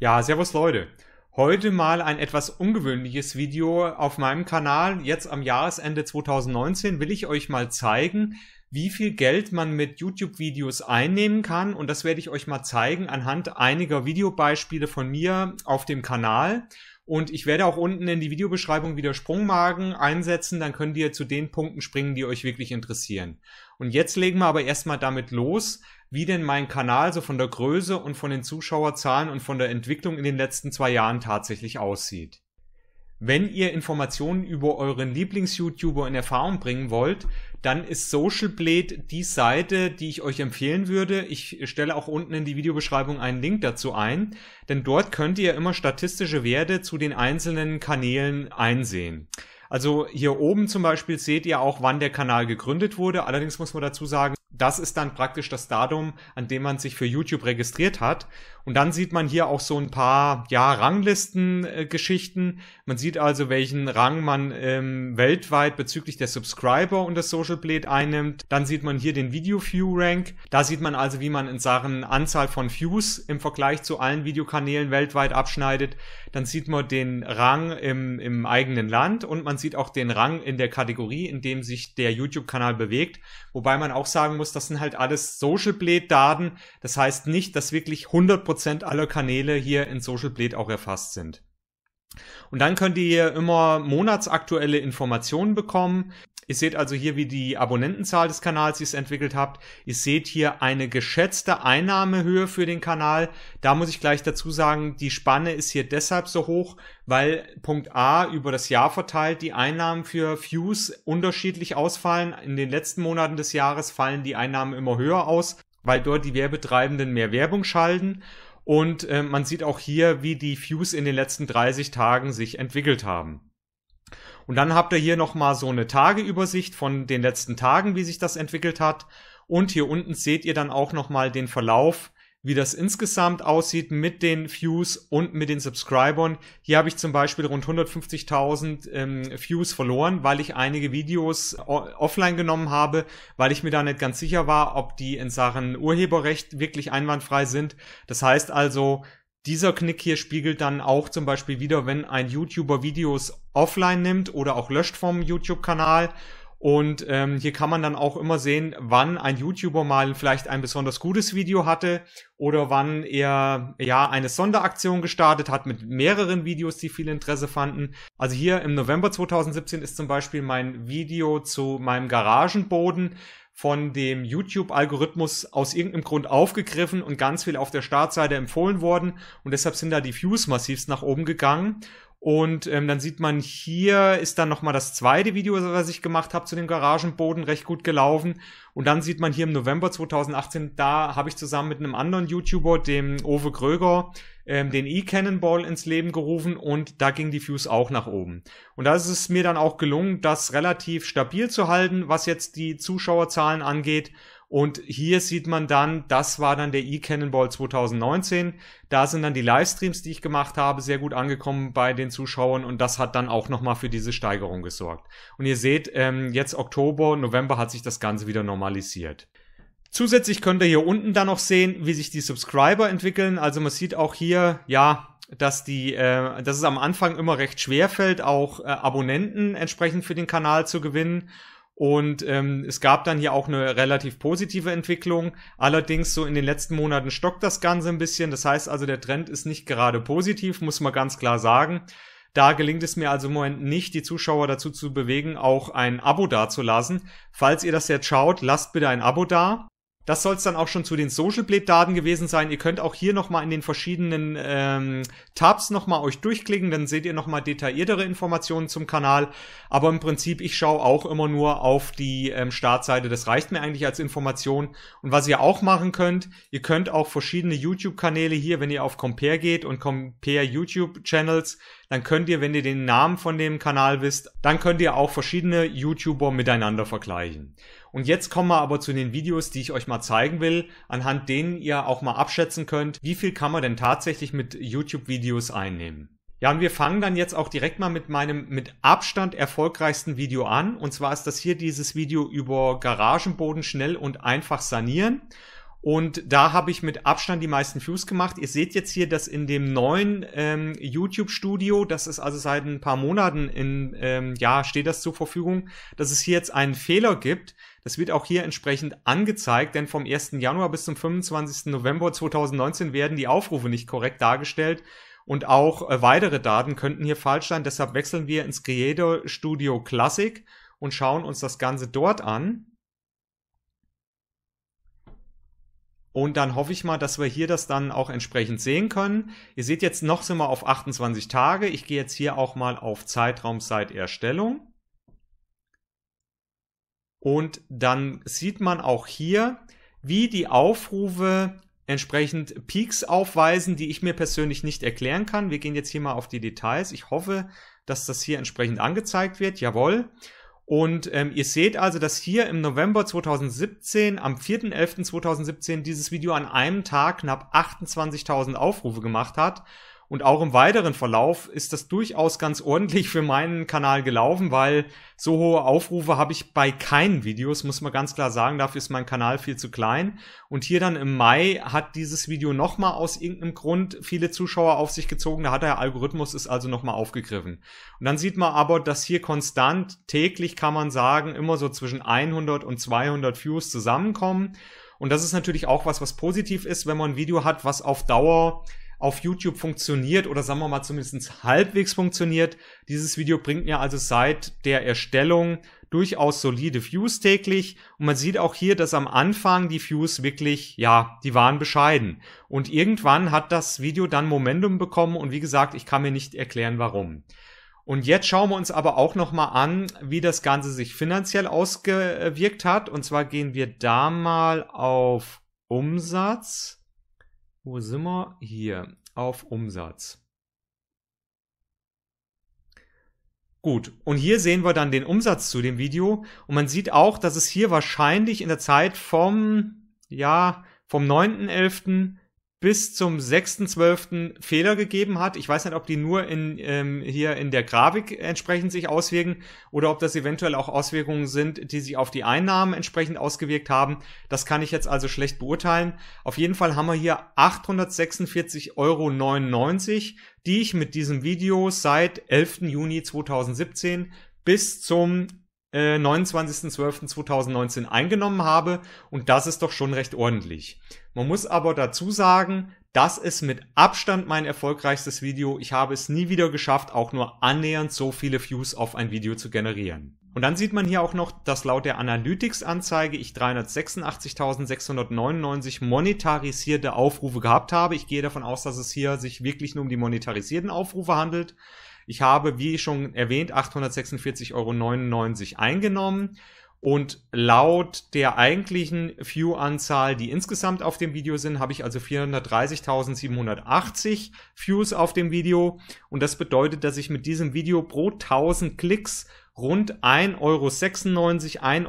Ja, servus Leute. Heute mal ein etwas ungewöhnliches Video auf meinem Kanal. Jetzt am Jahresende 2019 will ich euch mal zeigen, wie viel Geld man mit YouTube-Videos einnehmen kann. Und das werde ich euch mal zeigen anhand einiger Videobeispiele von mir auf dem Kanal. Und ich werde auch unten in die Videobeschreibung wieder Sprungmagen einsetzen, dann könnt ihr zu den Punkten springen, die euch wirklich interessieren. Und jetzt legen wir aber erstmal damit los, wie denn mein Kanal so von der Größe und von den Zuschauerzahlen und von der Entwicklung in den letzten zwei Jahren tatsächlich aussieht. Wenn ihr Informationen über euren Lieblings-YouTuber in Erfahrung bringen wollt, dann ist Social Blade die Seite, die ich euch empfehlen würde. Ich stelle auch unten in die Videobeschreibung einen Link dazu ein, denn dort könnt ihr immer statistische Werte zu den einzelnen Kanälen einsehen. Also hier oben zum Beispiel seht ihr auch, wann der Kanal gegründet wurde. Allerdings muss man dazu sagen, das ist dann praktisch das Datum, an dem man sich für YouTube registriert hat. Und dann sieht man hier auch so ein paar ja, Ranglisten-Geschichten. man sieht also, welchen Rang man ähm, weltweit bezüglich der Subscriber und das Social Blade einnimmt. Dann sieht man hier den Video-View-Rank. Da sieht man also, wie man in Sachen Anzahl von Views im Vergleich zu allen Videokanälen weltweit abschneidet. Dann sieht man den Rang im, im eigenen Land und man sieht auch den Rang in der Kategorie, in dem sich der YouTube-Kanal bewegt. Wobei man auch sagen muss, das sind halt alles Social Blade Daten. Das heißt nicht, dass wirklich 100% aller Kanäle hier in Social Blade auch erfasst sind. Und dann könnt ihr hier immer monatsaktuelle Informationen bekommen. Ihr seht also hier, wie die Abonnentenzahl des Kanals sich entwickelt habt. Ihr seht hier eine geschätzte Einnahmehöhe für den Kanal. Da muss ich gleich dazu sagen, die Spanne ist hier deshalb so hoch, weil Punkt A über das Jahr verteilt die Einnahmen für Views unterschiedlich ausfallen. In den letzten Monaten des Jahres fallen die Einnahmen immer höher aus, weil dort die Werbetreibenden mehr Werbung schalten. Und äh, man sieht auch hier, wie die Views in den letzten 30 Tagen sich entwickelt haben. Und dann habt ihr hier nochmal so eine Tageübersicht von den letzten Tagen, wie sich das entwickelt hat. Und hier unten seht ihr dann auch nochmal den Verlauf, wie das insgesamt aussieht mit den Views und mit den Subscribern. Hier habe ich zum Beispiel rund 150.000 ähm, Views verloren, weil ich einige Videos offline genommen habe, weil ich mir da nicht ganz sicher war, ob die in Sachen Urheberrecht wirklich einwandfrei sind. Das heißt also, dieser Knick hier spiegelt dann auch zum Beispiel wieder, wenn ein YouTuber Videos offline nimmt oder auch löscht vom YouTube-Kanal. Und ähm, hier kann man dann auch immer sehen, wann ein YouTuber mal vielleicht ein besonders gutes Video hatte oder wann er ja eine Sonderaktion gestartet hat mit mehreren Videos, die viel Interesse fanden. Also hier im November 2017 ist zum Beispiel mein Video zu meinem Garagenboden von dem YouTube-Algorithmus aus irgendeinem Grund aufgegriffen und ganz viel auf der Startseite empfohlen worden. Und deshalb sind da die Views massivst nach oben gegangen. Und ähm, dann sieht man hier ist dann nochmal das zweite Video, was ich gemacht habe zu dem Garagenboden, recht gut gelaufen. Und dann sieht man hier im November 2018, da habe ich zusammen mit einem anderen YouTuber, dem Ove Gröger, ähm, den E-Cannonball ins Leben gerufen und da ging die Views auch nach oben. Und da ist es mir dann auch gelungen, das relativ stabil zu halten, was jetzt die Zuschauerzahlen angeht. Und hier sieht man dann, das war dann der E-Cannonball 2019. Da sind dann die Livestreams, die ich gemacht habe, sehr gut angekommen bei den Zuschauern und das hat dann auch nochmal für diese Steigerung gesorgt. Und ihr seht, ähm, jetzt Oktober, November hat sich das Ganze wieder normalisiert. Zusätzlich könnt ihr hier unten dann noch sehen, wie sich die Subscriber entwickeln. Also man sieht auch hier, ja, dass die, äh, dass es am Anfang immer recht schwer fällt, auch äh, Abonnenten entsprechend für den Kanal zu gewinnen. Und ähm, es gab dann hier auch eine relativ positive Entwicklung. Allerdings so in den letzten Monaten stockt das Ganze ein bisschen. Das heißt also, der Trend ist nicht gerade positiv, muss man ganz klar sagen. Da gelingt es mir also im Moment nicht, die Zuschauer dazu zu bewegen, auch ein Abo dazulassen. Falls ihr das jetzt schaut, lasst bitte ein Abo da. Das soll es dann auch schon zu den Social Blade Daten gewesen sein. Ihr könnt auch hier nochmal in den verschiedenen ähm, Tabs nochmal euch durchklicken, dann seht ihr nochmal detailliertere Informationen zum Kanal. Aber im Prinzip, ich schaue auch immer nur auf die ähm, Startseite. Das reicht mir eigentlich als Information. Und was ihr auch machen könnt, ihr könnt auch verschiedene YouTube-Kanäle hier, wenn ihr auf Compare geht und Compare YouTube-Channels, dann könnt ihr, wenn ihr den Namen von dem Kanal wisst, dann könnt ihr auch verschiedene YouTuber miteinander vergleichen. Und jetzt kommen wir aber zu den Videos, die ich euch mal zeigen will, anhand denen ihr auch mal abschätzen könnt, wie viel kann man denn tatsächlich mit YouTube-Videos einnehmen. Ja, und wir fangen dann jetzt auch direkt mal mit meinem mit Abstand erfolgreichsten Video an. Und zwar ist das hier dieses Video über Garagenboden schnell und einfach sanieren. Und da habe ich mit Abstand die meisten Views gemacht. Ihr seht jetzt hier, dass in dem neuen ähm, YouTube-Studio, das ist also seit ein paar Monaten in, ähm, ja, steht das zur Verfügung, dass es hier jetzt einen Fehler gibt. Das wird auch hier entsprechend angezeigt, denn vom 1. Januar bis zum 25. November 2019 werden die Aufrufe nicht korrekt dargestellt und auch äh, weitere Daten könnten hier falsch sein. Deshalb wechseln wir ins Creator Studio Classic und schauen uns das Ganze dort an. Und dann hoffe ich mal, dass wir hier das dann auch entsprechend sehen können. Ihr seht jetzt noch sind wir auf 28 Tage. Ich gehe jetzt hier auch mal auf Zeitraum seit Erstellung. Und dann sieht man auch hier, wie die Aufrufe entsprechend Peaks aufweisen, die ich mir persönlich nicht erklären kann. Wir gehen jetzt hier mal auf die Details. Ich hoffe, dass das hier entsprechend angezeigt wird. Jawohl. Und ähm, ihr seht also, dass hier im November 2017, am 4.11.2017, dieses Video an einem Tag knapp 28.000 Aufrufe gemacht hat und auch im weiteren Verlauf ist das durchaus ganz ordentlich für meinen Kanal gelaufen, weil so hohe Aufrufe habe ich bei keinen Videos, muss man ganz klar sagen. Dafür ist mein Kanal viel zu klein. Und hier dann im Mai hat dieses Video nochmal aus irgendeinem Grund viele Zuschauer auf sich gezogen. Da hat der Algorithmus es also nochmal aufgegriffen. Und dann sieht man aber, dass hier konstant täglich kann man sagen, immer so zwischen 100 und 200 Views zusammenkommen. Und das ist natürlich auch was, was positiv ist, wenn man ein Video hat, was auf Dauer auf YouTube funktioniert oder sagen wir mal zumindest halbwegs funktioniert. Dieses Video bringt mir also seit der Erstellung durchaus solide Views täglich und man sieht auch hier, dass am Anfang die Views wirklich, ja, die waren bescheiden. Und irgendwann hat das Video dann Momentum bekommen und wie gesagt, ich kann mir nicht erklären warum. Und jetzt schauen wir uns aber auch nochmal an, wie das Ganze sich finanziell ausgewirkt hat. Und zwar gehen wir da mal auf Umsatz. Wo sind wir? Hier, auf Umsatz. Gut, und hier sehen wir dann den Umsatz zu dem Video und man sieht auch, dass es hier wahrscheinlich in der Zeit vom, ja, vom 9.11 bis zum 6.12. Fehler gegeben hat. Ich weiß nicht, ob die nur in, ähm, hier in der Grafik entsprechend sich auswirken oder ob das eventuell auch Auswirkungen sind, die sich auf die Einnahmen entsprechend ausgewirkt haben. Das kann ich jetzt also schlecht beurteilen. Auf jeden Fall haben wir hier 846,99 Euro, die ich mit diesem Video seit 11. Juni 2017 bis zum 29.12.2019 äh, eingenommen habe und das ist doch schon recht ordentlich. Man muss aber dazu sagen, das ist mit Abstand mein erfolgreichstes Video. Ich habe es nie wieder geschafft, auch nur annähernd so viele Views auf ein Video zu generieren. Und dann sieht man hier auch noch, dass laut der Analytics-Anzeige ich 386.699 monetarisierte Aufrufe gehabt habe. Ich gehe davon aus, dass es hier sich wirklich nur um die monetarisierten Aufrufe handelt. Ich habe, wie schon erwähnt, 846,99 Euro eingenommen. Und laut der eigentlichen View-Anzahl, die insgesamt auf dem Video sind, habe ich also 430.780 Views auf dem Video. Und das bedeutet, dass ich mit diesem Video pro 1000 Klicks rund 1,96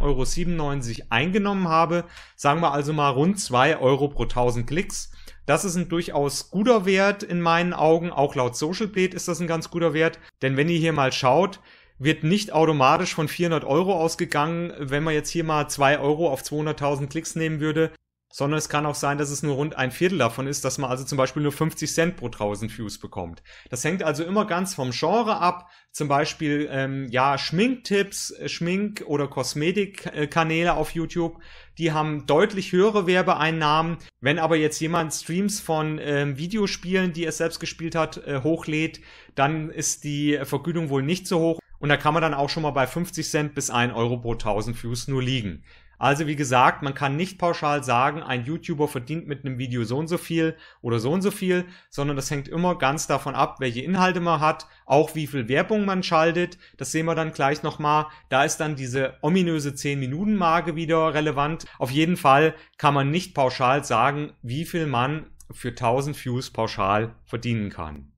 Euro, 1,97 Euro eingenommen habe. Sagen wir also mal rund 2 Euro pro 1000 Klicks. Das ist ein durchaus guter Wert in meinen Augen. Auch laut Social Blade ist das ein ganz guter Wert. Denn wenn ihr hier mal schaut, wird nicht automatisch von 400 Euro ausgegangen, wenn man jetzt hier mal 2 Euro auf 200.000 Klicks nehmen würde, sondern es kann auch sein, dass es nur rund ein Viertel davon ist, dass man also zum Beispiel nur 50 Cent pro 1000 Views bekommt. Das hängt also immer ganz vom Genre ab, zum Beispiel ähm, ja Schminktipps, äh, Schmink- oder Kosmetikkanäle auf YouTube, die haben deutlich höhere Werbeeinnahmen. Wenn aber jetzt jemand Streams von ähm, Videospielen, die er selbst gespielt hat, äh, hochlädt, dann ist die Vergütung wohl nicht so hoch. Und da kann man dann auch schon mal bei 50 Cent bis 1 Euro pro 1000 Views nur liegen. Also wie gesagt, man kann nicht pauschal sagen, ein YouTuber verdient mit einem Video so und so viel oder so und so viel, sondern das hängt immer ganz davon ab, welche Inhalte man hat, auch wie viel Werbung man schaltet. Das sehen wir dann gleich nochmal. Da ist dann diese ominöse 10-Minuten-Marke wieder relevant. Auf jeden Fall kann man nicht pauschal sagen, wie viel man für 1000 Views pauschal verdienen kann.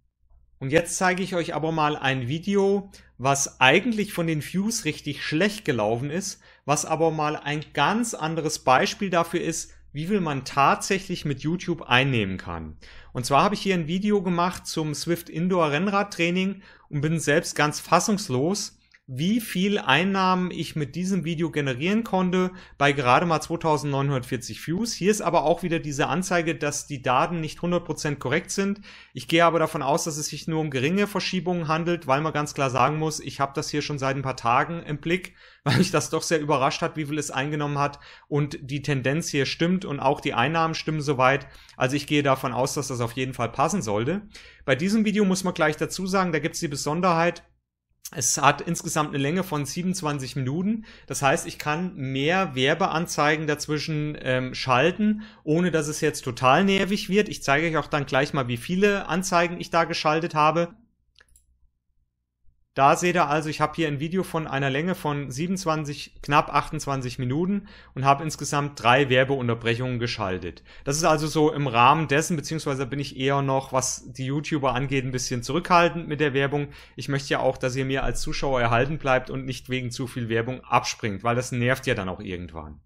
Und jetzt zeige ich euch aber mal ein Video, was eigentlich von den Views richtig schlecht gelaufen ist, was aber mal ein ganz anderes Beispiel dafür ist, wie viel man tatsächlich mit YouTube einnehmen kann. Und zwar habe ich hier ein Video gemacht zum Swift Indoor Rennradtraining und bin selbst ganz fassungslos, wie viel Einnahmen ich mit diesem Video generieren konnte, bei gerade mal 2940 Views. Hier ist aber auch wieder diese Anzeige, dass die Daten nicht 100% korrekt sind. Ich gehe aber davon aus, dass es sich nur um geringe Verschiebungen handelt, weil man ganz klar sagen muss, ich habe das hier schon seit ein paar Tagen im Blick, weil mich das doch sehr überrascht hat, wie viel es eingenommen hat und die Tendenz hier stimmt und auch die Einnahmen stimmen soweit. Also ich gehe davon aus, dass das auf jeden Fall passen sollte. Bei diesem Video muss man gleich dazu sagen, da gibt es die Besonderheit, es hat insgesamt eine Länge von 27 Minuten. Das heißt, ich kann mehr Werbeanzeigen dazwischen ähm, schalten, ohne dass es jetzt total nervig wird. Ich zeige euch auch dann gleich mal, wie viele Anzeigen ich da geschaltet habe. Da seht ihr also, ich habe hier ein Video von einer Länge von 27, knapp 28 Minuten und habe insgesamt drei Werbeunterbrechungen geschaltet. Das ist also so im Rahmen dessen, beziehungsweise bin ich eher noch, was die YouTuber angeht, ein bisschen zurückhaltend mit der Werbung. Ich möchte ja auch, dass ihr mir als Zuschauer erhalten bleibt und nicht wegen zu viel Werbung abspringt, weil das nervt ja dann auch irgendwann.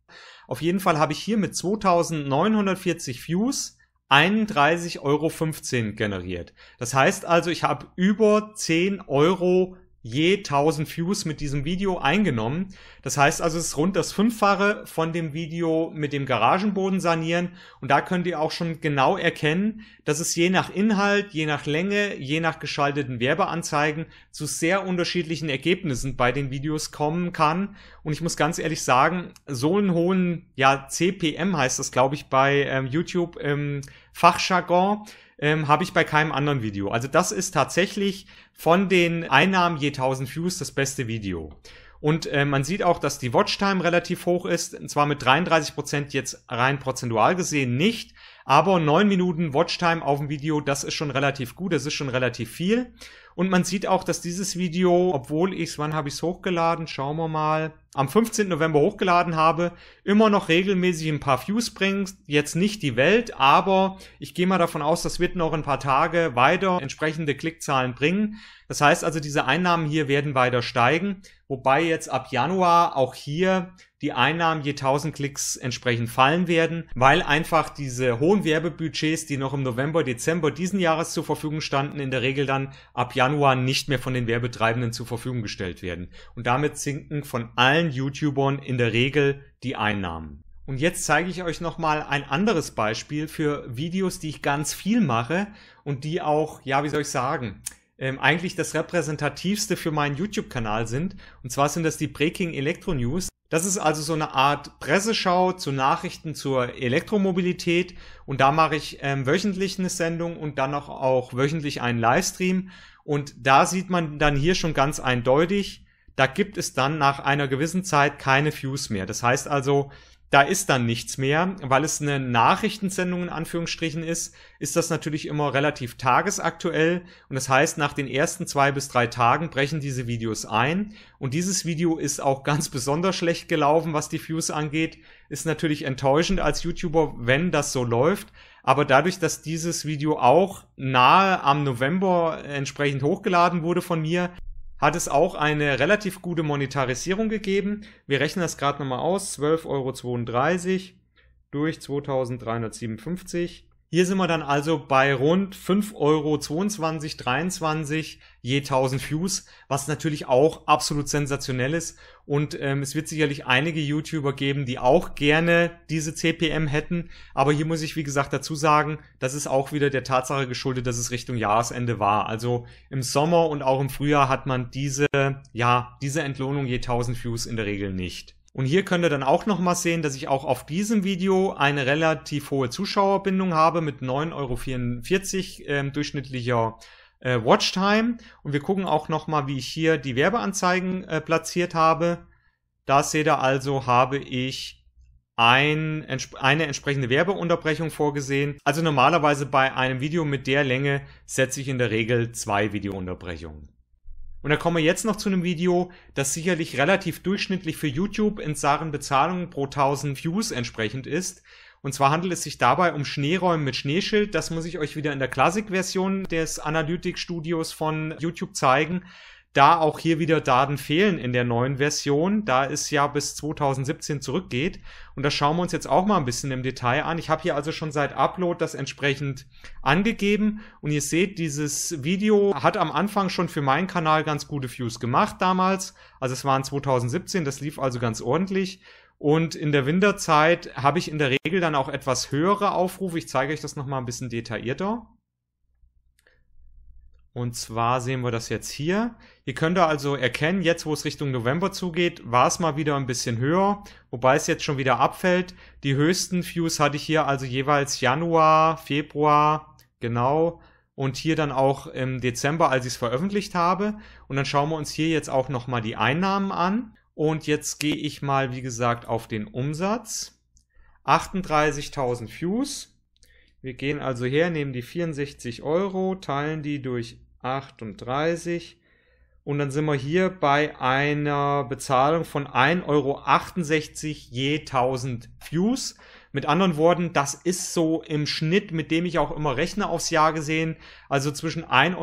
Auf jeden Fall habe ich hier mit 2940 Views 31,15 Euro generiert. Das heißt also, ich habe über 10 Euro je 1000 Views mit diesem Video eingenommen. Das heißt also, es ist rund das Fünffache von dem Video mit dem Garagenboden sanieren. Und da könnt ihr auch schon genau erkennen, dass es je nach Inhalt, je nach Länge, je nach geschalteten Werbeanzeigen zu sehr unterschiedlichen Ergebnissen bei den Videos kommen kann. Und ich muss ganz ehrlich sagen, so einen hohen, ja, CPM heißt das, glaube ich, bei ähm, YouTube im ähm, Fachjargon, ähm, habe ich bei keinem anderen Video. Also das ist tatsächlich von den Einnahmen je 1000 Views das beste Video. Und äh, man sieht auch, dass die Watchtime relativ hoch ist, und zwar mit 33% Prozent jetzt rein prozentual gesehen nicht, aber neun Minuten Watchtime auf dem Video, das ist schon relativ gut, das ist schon relativ viel. Und man sieht auch, dass dieses Video, obwohl ich es, wann habe ich es hochgeladen, schauen wir mal, am 15. November hochgeladen habe, immer noch regelmäßig ein paar Views bringt. Jetzt nicht die Welt, aber ich gehe mal davon aus, das wird noch ein paar Tage weiter entsprechende Klickzahlen bringen. Das heißt also, diese Einnahmen hier werden weiter steigen, wobei jetzt ab Januar auch hier die Einnahmen je 1000 Klicks entsprechend fallen werden, weil einfach diese hohen Werbebudgets, die noch im November, Dezember diesen Jahres zur Verfügung standen, in der Regel dann ab Januar nicht mehr von den Werbetreibenden zur Verfügung gestellt werden. Und damit sinken von allen YouTubern in der Regel die Einnahmen. Und jetzt zeige ich euch nochmal ein anderes Beispiel für Videos, die ich ganz viel mache und die auch, ja, wie soll ich sagen, ähm, eigentlich das repräsentativste für meinen YouTube-Kanal sind. Und zwar sind das die Breaking Electro News. Das ist also so eine Art Presseschau zu Nachrichten zur Elektromobilität. Und da mache ich ähm, wöchentlich eine Sendung und dann auch, auch wöchentlich einen Livestream. Und da sieht man dann hier schon ganz eindeutig, da gibt es dann nach einer gewissen Zeit keine Views mehr. Das heißt also, da ist dann nichts mehr. Weil es eine Nachrichtensendung in Anführungsstrichen ist, ist das natürlich immer relativ tagesaktuell. Und das heißt, nach den ersten zwei bis drei Tagen brechen diese Videos ein. Und dieses Video ist auch ganz besonders schlecht gelaufen, was die Views angeht. Ist natürlich enttäuschend als YouTuber, wenn das so läuft. Aber dadurch, dass dieses Video auch nahe am November entsprechend hochgeladen wurde von mir, hat es auch eine relativ gute Monetarisierung gegeben. Wir rechnen das gerade nochmal aus. 12,32 Euro durch 2357 hier sind wir dann also bei rund 5,22 Euro, 23 je 1000 Views, was natürlich auch absolut sensationell ist. Und ähm, es wird sicherlich einige YouTuber geben, die auch gerne diese CPM hätten. Aber hier muss ich, wie gesagt, dazu sagen, das ist auch wieder der Tatsache geschuldet, dass es Richtung Jahresende war. Also im Sommer und auch im Frühjahr hat man diese, ja, diese Entlohnung je 1000 Views in der Regel nicht. Und hier könnt ihr dann auch nochmal sehen, dass ich auch auf diesem Video eine relativ hohe Zuschauerbindung habe mit 9,44 Euro ähm, durchschnittlicher äh, Watchtime. Und wir gucken auch nochmal, wie ich hier die Werbeanzeigen äh, platziert habe. Da seht ihr also, habe ich ein, eine entsprechende Werbeunterbrechung vorgesehen. Also normalerweise bei einem Video mit der Länge setze ich in der Regel zwei Videounterbrechungen. Und da kommen wir jetzt noch zu einem Video, das sicherlich relativ durchschnittlich für YouTube in Sachen Bezahlung pro 1000 Views entsprechend ist. Und zwar handelt es sich dabei um Schneeräumen mit Schneeschild. Das muss ich euch wieder in der Klassik-Version des Analytik-Studios von YouTube zeigen da auch hier wieder Daten fehlen in der neuen Version, da es ja bis 2017 zurückgeht. Und das schauen wir uns jetzt auch mal ein bisschen im Detail an. Ich habe hier also schon seit Upload das entsprechend angegeben. Und ihr seht, dieses Video hat am Anfang schon für meinen Kanal ganz gute Views gemacht damals. Also es waren 2017, das lief also ganz ordentlich. Und in der Winterzeit habe ich in der Regel dann auch etwas höhere Aufrufe. Ich zeige euch das nochmal ein bisschen detaillierter. Und zwar sehen wir das jetzt hier. Ihr könnt also erkennen, jetzt wo es Richtung November zugeht, war es mal wieder ein bisschen höher, wobei es jetzt schon wieder abfällt. Die höchsten Views hatte ich hier also jeweils Januar, Februar, genau, und hier dann auch im Dezember, als ich es veröffentlicht habe. Und dann schauen wir uns hier jetzt auch nochmal die Einnahmen an. Und jetzt gehe ich mal, wie gesagt, auf den Umsatz. 38.000 Views. Wir gehen also her, nehmen die 64 Euro, teilen die durch 38. Und dann sind wir hier bei einer Bezahlung von 1,68 Euro je 1000 Views. Mit anderen Worten, das ist so im Schnitt, mit dem ich auch immer rechne aufs Jahr gesehen. Also zwischen 1,50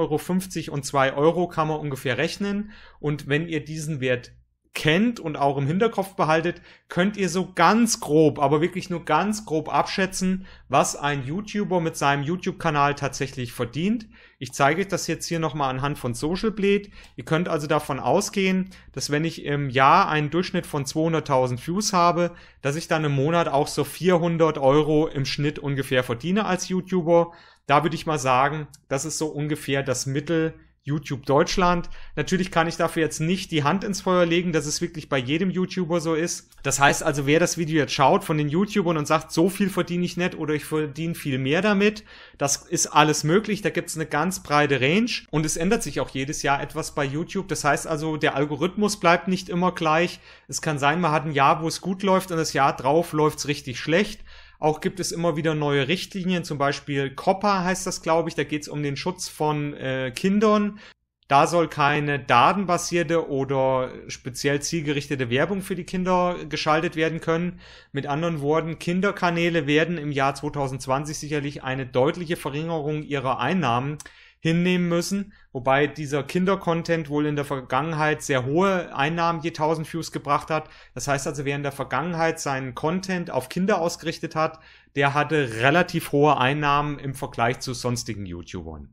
Euro und 2 Euro kann man ungefähr rechnen. Und wenn ihr diesen Wert kennt und auch im Hinterkopf behaltet, könnt ihr so ganz grob, aber wirklich nur ganz grob abschätzen, was ein YouTuber mit seinem YouTube-Kanal tatsächlich verdient. Ich zeige euch das jetzt hier nochmal anhand von Social Blade. Ihr könnt also davon ausgehen, dass wenn ich im Jahr einen Durchschnitt von 200.000 Views habe, dass ich dann im Monat auch so 400 Euro im Schnitt ungefähr verdiene als YouTuber. Da würde ich mal sagen, das ist so ungefähr das Mittel, YouTube Deutschland. Natürlich kann ich dafür jetzt nicht die Hand ins Feuer legen, dass es wirklich bei jedem YouTuber so ist. Das heißt also, wer das Video jetzt schaut von den YouTubern und sagt, so viel verdiene ich nicht oder ich verdiene viel mehr damit, das ist alles möglich. Da gibt es eine ganz breite Range und es ändert sich auch jedes Jahr etwas bei YouTube. Das heißt also, der Algorithmus bleibt nicht immer gleich. Es kann sein, man hat ein Jahr, wo es gut läuft und das Jahr drauf läuft es richtig schlecht. Auch gibt es immer wieder neue Richtlinien, zum Beispiel COPPA heißt das, glaube ich, da geht es um den Schutz von äh, Kindern. Da soll keine datenbasierte oder speziell zielgerichtete Werbung für die Kinder geschaltet werden können. Mit anderen Worten, Kinderkanäle werden im Jahr 2020 sicherlich eine deutliche Verringerung ihrer Einnahmen hinnehmen müssen, wobei dieser Kinder-Content wohl in der Vergangenheit sehr hohe Einnahmen je 1000 Views gebracht hat. Das heißt also, wer in der Vergangenheit seinen Content auf Kinder ausgerichtet hat, der hatte relativ hohe Einnahmen im Vergleich zu sonstigen YouTubern.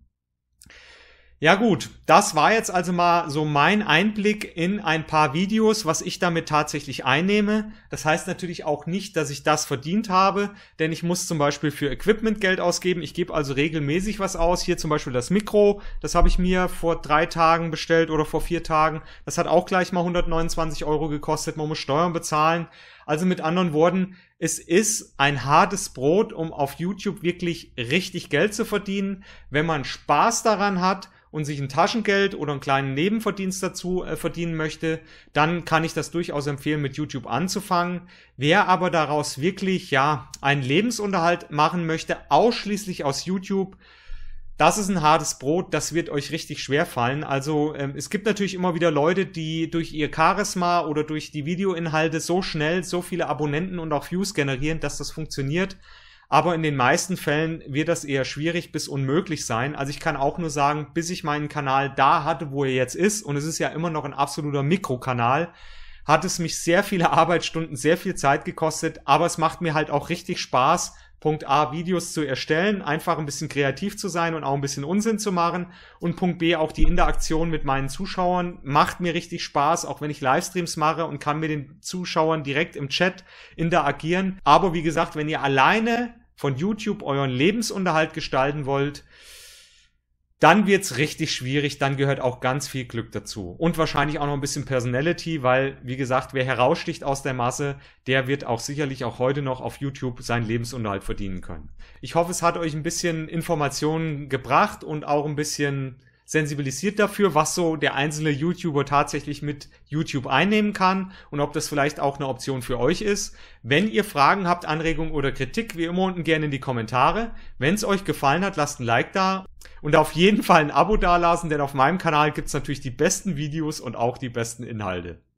Ja gut, das war jetzt also mal so mein Einblick in ein paar Videos, was ich damit tatsächlich einnehme. Das heißt natürlich auch nicht, dass ich das verdient habe, denn ich muss zum Beispiel für Equipment Geld ausgeben. Ich gebe also regelmäßig was aus. Hier zum Beispiel das Mikro, das habe ich mir vor drei Tagen bestellt oder vor vier Tagen. Das hat auch gleich mal 129 Euro gekostet. Man muss Steuern bezahlen. Also mit anderen Worten, es ist ein hartes Brot, um auf YouTube wirklich richtig Geld zu verdienen. Wenn man Spaß daran hat, und sich ein Taschengeld oder einen kleinen Nebenverdienst dazu äh, verdienen möchte, dann kann ich das durchaus empfehlen, mit YouTube anzufangen. Wer aber daraus wirklich, ja, einen Lebensunterhalt machen möchte, ausschließlich aus YouTube, das ist ein hartes Brot, das wird euch richtig schwer fallen. Also ähm, es gibt natürlich immer wieder Leute, die durch ihr Charisma oder durch die Videoinhalte so schnell so viele Abonnenten und auch Views generieren, dass das funktioniert. Aber in den meisten Fällen wird das eher schwierig bis unmöglich sein. Also ich kann auch nur sagen, bis ich meinen Kanal da hatte, wo er jetzt ist, und es ist ja immer noch ein absoluter Mikrokanal, hat es mich sehr viele Arbeitsstunden, sehr viel Zeit gekostet, aber es macht mir halt auch richtig Spaß, Punkt A, Videos zu erstellen, einfach ein bisschen kreativ zu sein und auch ein bisschen Unsinn zu machen. Und Punkt B, auch die Interaktion mit meinen Zuschauern macht mir richtig Spaß, auch wenn ich Livestreams mache und kann mit den Zuschauern direkt im Chat interagieren. Aber wie gesagt, wenn ihr alleine von YouTube euren Lebensunterhalt gestalten wollt, dann wird's richtig schwierig, dann gehört auch ganz viel Glück dazu. Und wahrscheinlich auch noch ein bisschen Personality, weil, wie gesagt, wer heraussticht aus der Masse, der wird auch sicherlich auch heute noch auf YouTube seinen Lebensunterhalt verdienen können. Ich hoffe, es hat euch ein bisschen Informationen gebracht und auch ein bisschen sensibilisiert dafür, was so der einzelne YouTuber tatsächlich mit YouTube einnehmen kann und ob das vielleicht auch eine Option für euch ist. Wenn ihr Fragen habt, Anregungen oder Kritik, wie immer unten gerne in die Kommentare. Wenn es euch gefallen hat, lasst ein Like da und auf jeden Fall ein Abo dalassen, denn auf meinem Kanal gibt es natürlich die besten Videos und auch die besten Inhalte.